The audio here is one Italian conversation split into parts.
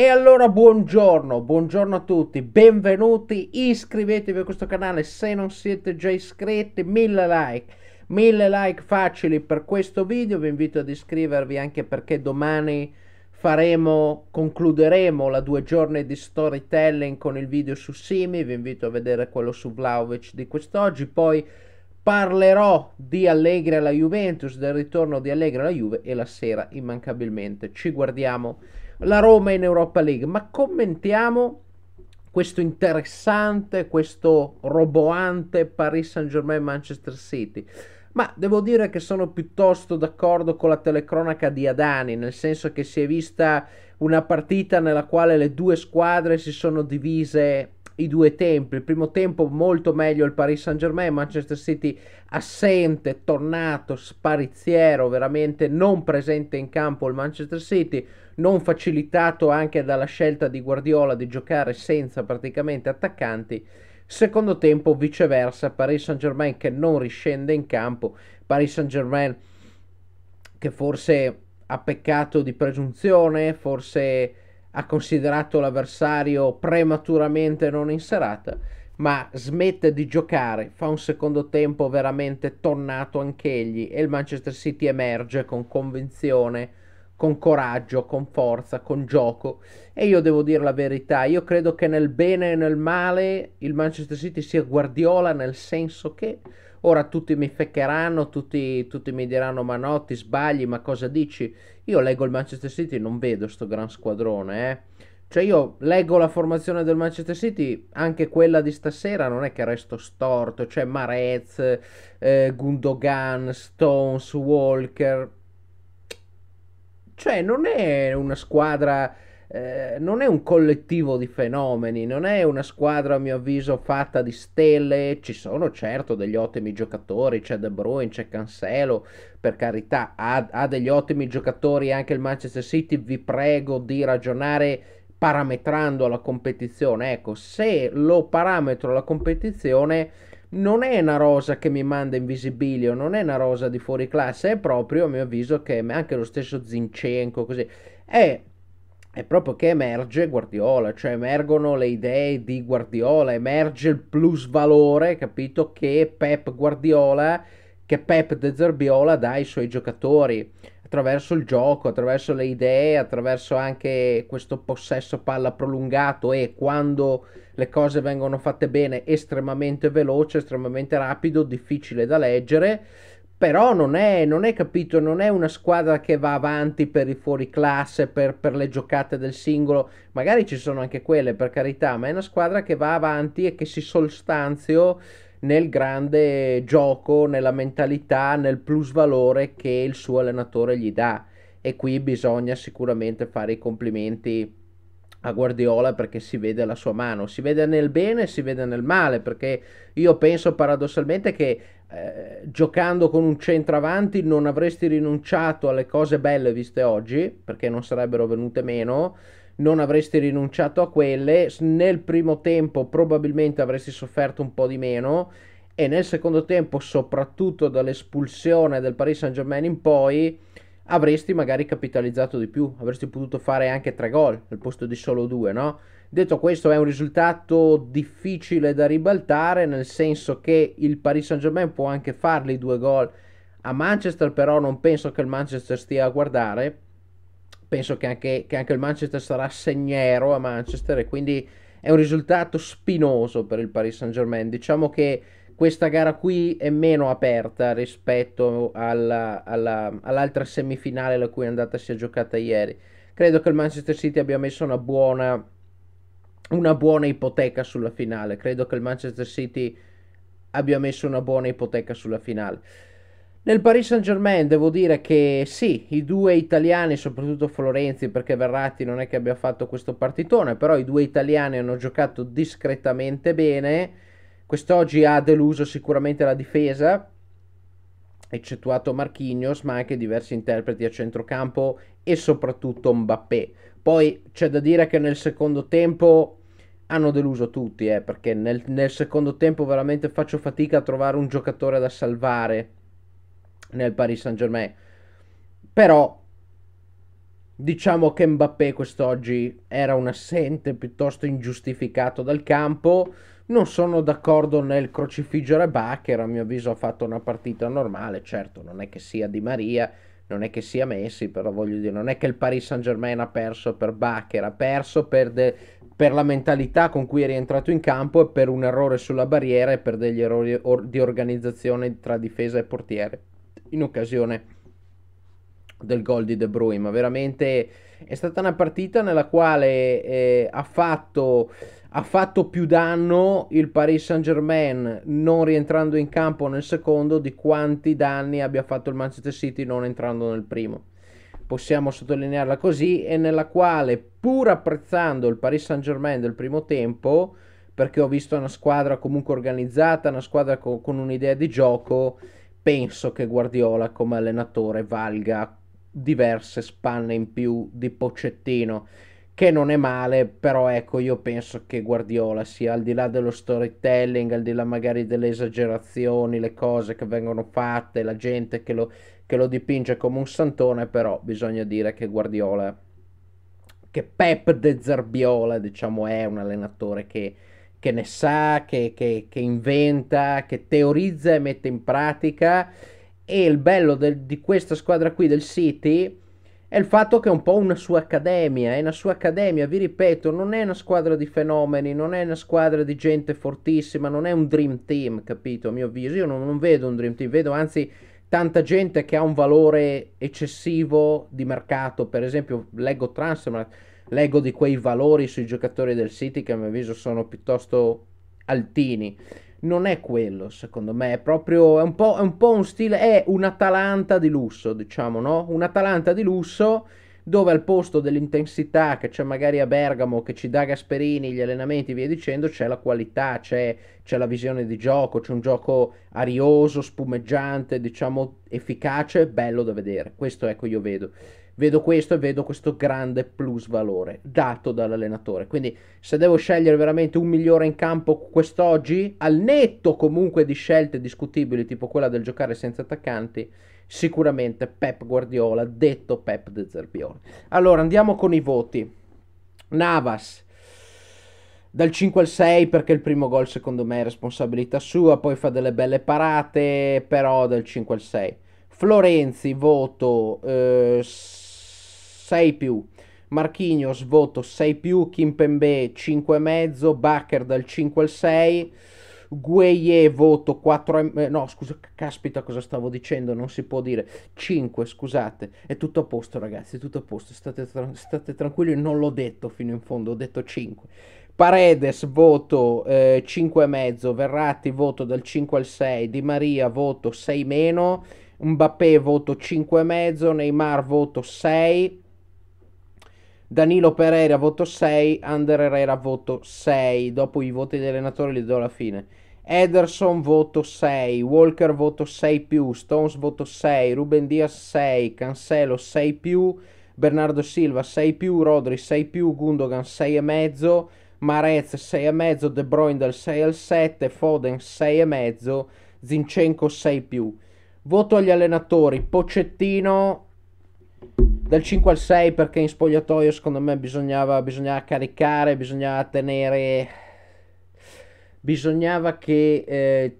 E allora buongiorno, buongiorno a tutti, benvenuti, iscrivetevi a questo canale se non siete già iscritti, mille like, mille like facili per questo video, vi invito ad iscrivervi anche perché domani faremo, concluderemo la due giorni di storytelling con il video su Simi, vi invito a vedere quello su Vlaovic di quest'oggi, poi parlerò di Allegri alla Juventus, del ritorno di Allegri alla Juve e la sera immancabilmente ci guardiamo la Roma in Europa League, ma commentiamo questo interessante, questo roboante Paris Saint-Germain Manchester City. Ma devo dire che sono piuttosto d'accordo con la telecronaca di Adani, nel senso che si è vista una partita nella quale le due squadre si sono divise i due tempi. Il primo tempo molto meglio il Paris Saint Germain, Manchester City assente, tornato, spariziero, veramente non presente in campo il Manchester City, non facilitato anche dalla scelta di Guardiola di giocare senza praticamente attaccanti. Secondo tempo viceversa, Paris Saint Germain che non riscende in campo, Paris Saint Germain che forse ha peccato di presunzione, forse ha considerato l'avversario prematuramente non in serata, ma smette di giocare, fa un secondo tempo veramente tonnato anch'egli e il Manchester City emerge con convinzione con coraggio, con forza, con gioco. E io devo dire la verità, io credo che nel bene e nel male il Manchester City sia Guardiola nel senso che ora tutti mi feccheranno, tutti, tutti mi diranno ma no, ti sbagli, ma cosa dici? Io leggo il Manchester City e non vedo sto gran squadrone, eh. Cioè io leggo la formazione del Manchester City, anche quella di stasera non è che resto storto, cioè Marez, eh, Gundogan, Stones, Walker, cioè, non è una squadra. Eh, non è un collettivo di fenomeni, non è una squadra a mio avviso fatta di stelle, ci sono certo degli ottimi giocatori, c'è De Bruyne, c'è Cancelo, per carità, ha, ha degli ottimi giocatori anche il Manchester City, vi prego di ragionare parametrando la competizione, ecco, se lo parametro la competizione non è una rosa che mi manda invisibilio, non è una rosa di fuori classe, è proprio a mio avviso che anche lo stesso Zincenco così è, è proprio che emerge Guardiola, cioè emergono le idee di Guardiola, emerge il plus valore, capito, che Pep Guardiola, che Pep De Zerbiola dà ai suoi giocatori attraverso il gioco, attraverso le idee, attraverso anche questo possesso palla prolungato e quando le cose vengono fatte bene estremamente veloce, estremamente rapido, difficile da leggere. Però non è, non è capito, non è una squadra che va avanti per i fuori classe, per, per le giocate del singolo, magari ci sono anche quelle per carità, ma è una squadra che va avanti e che si sostanzio nel grande gioco, nella mentalità, nel plus valore che il suo allenatore gli dà. E qui bisogna sicuramente fare i complimenti a Guardiola perché si vede la sua mano, si vede nel bene e si vede nel male, perché io penso paradossalmente che eh, giocando con un centravanti non avresti rinunciato alle cose belle viste oggi, perché non sarebbero venute meno, non avresti rinunciato a quelle, nel primo tempo probabilmente avresti sofferto un po' di meno e nel secondo tempo, soprattutto dall'espulsione del Paris Saint-Germain in poi, avresti magari capitalizzato di più, avresti potuto fare anche tre gol al posto di solo due, no? Detto questo, è un risultato difficile da ribaltare, nel senso che il Paris Saint-Germain può anche farli due gol a Manchester, però non penso che il Manchester stia a guardare penso che anche, che anche il Manchester sarà segnero a Manchester e quindi è un risultato spinoso per il Paris Saint Germain. Diciamo che questa gara qui è meno aperta rispetto alla, alla, all'altra semifinale la cui andata si è giocata ieri. Credo che il Manchester City abbia messo una buona, una buona ipoteca sulla finale. Credo che il Manchester City abbia messo una buona ipoteca sulla finale. Nel Paris Saint-Germain devo dire che sì, i due italiani, soprattutto Florenzi, perché Verratti non è che abbia fatto questo partitone, però i due italiani hanno giocato discretamente bene. Quest'oggi ha deluso sicuramente la difesa, eccettuato Marquinhos, ma anche diversi interpreti a centrocampo e soprattutto Mbappé. Poi c'è da dire che nel secondo tempo hanno deluso tutti, eh, perché nel, nel secondo tempo veramente faccio fatica a trovare un giocatore da salvare nel Paris Saint Germain. Però diciamo che Mbappé quest'oggi era un assente piuttosto ingiustificato dal campo. Non sono d'accordo nel crocifiggere Bacher, a mio avviso ha fatto una partita normale, certo non è che sia Di Maria, non è che sia Messi, però voglio dire, non è che il Paris Saint Germain ha perso per Bacher, ha perso per, de, per, la mentalità con cui è rientrato in campo e per un errore sulla barriera e per degli errori or- di organizzazione tra difesa e portiere in occasione del gol di De Bruyne, ma veramente è stata una partita nella quale eh, ha, fatto, ha fatto più danno il Paris Saint Germain non rientrando in campo nel secondo di quanti danni abbia fatto il Manchester City non entrando nel primo. Possiamo sottolinearla così e nella quale pur apprezzando il Paris Saint Germain del primo tempo, perché ho visto una squadra comunque organizzata, una squadra co- con un'idea di gioco, penso che Guardiola come allenatore valga diverse spanne in più di Pocettino, che non è male, però ecco, io penso che Guardiola sia al di là dello storytelling, al di là magari delle esagerazioni, le cose che vengono fatte, la gente che lo, che lo dipinge come un santone, però bisogna dire che Guardiola, che Pep de Zerbiola, diciamo, è un allenatore che che ne sa, che, che, che inventa, che teorizza e mette in pratica. E il bello del, di questa squadra qui del City è il fatto che è un po' una sua accademia, è una sua accademia, vi ripeto, non è una squadra di fenomeni, non è una squadra di gente fortissima, non è un dream team, capito? A mio avviso, io non, non vedo un dream team, vedo anzi tanta gente che ha un valore eccessivo di mercato, per esempio leggo Transfermarkt, leggo di quei valori sui giocatori del City che a mio avviso sono piuttosto altini. Non è quello, secondo me, è proprio è un, po', è un, po', un stile, è un'Atalanta di lusso, diciamo, no? Un'Atalanta di lusso dove al posto dell'intensità che c'è magari a Bergamo, che ci dà Gasperini, gli allenamenti e via dicendo, c'è la qualità, c'è, c'è la visione di gioco, c'è un gioco arioso, spumeggiante, diciamo efficace, bello da vedere. Questo ecco io vedo vedo questo e vedo questo grande plus valore dato dall'allenatore. Quindi se devo scegliere veramente un migliore in campo quest'oggi, al netto comunque di scelte discutibili tipo quella del giocare senza attaccanti, sicuramente Pep Guardiola, detto Pep De Zerbione. Allora andiamo con i voti. Navas dal 5 al 6 perché il primo gol secondo me è responsabilità sua, poi fa delle belle parate, però dal 5 al 6. Florenzi voto eh, 6 più. Marchignos voto 6 più, Kimpembe 5 e mezzo, Bacher dal 5 al 6, Gueye voto 4, eh, no scusa, caspita cosa stavo dicendo, non si può dire, 5 scusate, è tutto a posto ragazzi, è tutto a posto, state, tra- state tranquilli, non l'ho detto fino in fondo, ho detto 5. Paredes voto eh, 5,5, Verratti voto dal 5 al 6, Di Maria voto 6 meno, Mbappé voto 5,5, Neymar voto 6, Danilo Pereira voto 6, Under Herrera voto 6, dopo i voti degli allenatori li do alla fine. Ederson voto 6, Walker voto 6 più, Stones voto 6, Ruben Diaz 6, Cancelo 6 più, Bernardo Silva 6 più, Rodri 6 più, Gundogan 6,5, Marez 6,5, De Bruyne dal 6 al 7, Foden 6 e mezzo, Zinchenko 6 più. Voto agli allenatori, Pocettino dal 5 al 6 perché in spogliatoio secondo me bisognava, bisognava caricare, bisognava tenere... Bisognava che... Eh,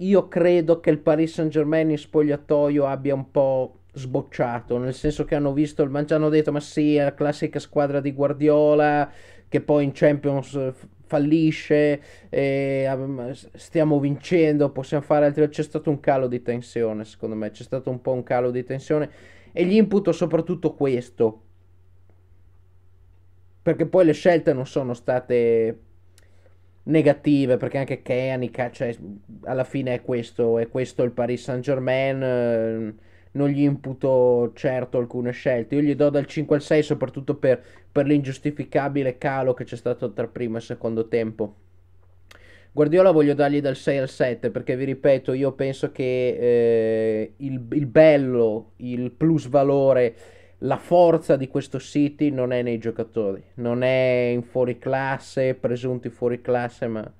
io credo che il Paris Saint Germain in spogliatoio abbia un po' sbocciato, nel senso che hanno visto il hanno detto ma sì, è la classica squadra di Guardiola che poi in Champions eh, fallisce, eh, stiamo vincendo, possiamo fare altri. C'è stato un calo di tensione, secondo me, c'è stato un po' un calo di tensione e gli imputo soprattutto questo. Perché poi le scelte non sono state negative, perché anche Keanica, cioè, alla fine è questo, è questo il Paris Saint Germain. Eh, non gli imputo certo alcune scelte. Io gli do dal 5 al 6 soprattutto per, per l'ingiustificabile calo che c'è stato tra primo e secondo tempo. Guardiola voglio dargli dal 6 al 7 perché vi ripeto io penso che eh, il, il bello, il plus valore la forza di questo City non è nei giocatori, non è in fuori classe, presunti fuoriclasse, ma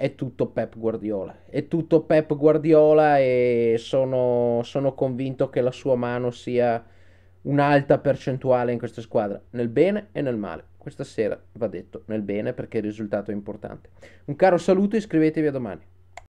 è tutto Pep Guardiola. È tutto Pep Guardiola e sono, sono convinto che la sua mano sia un'alta percentuale in questa squadra, nel bene e nel male. Questa sera va detto nel bene perché il risultato è importante. Un caro saluto e iscrivetevi a domani.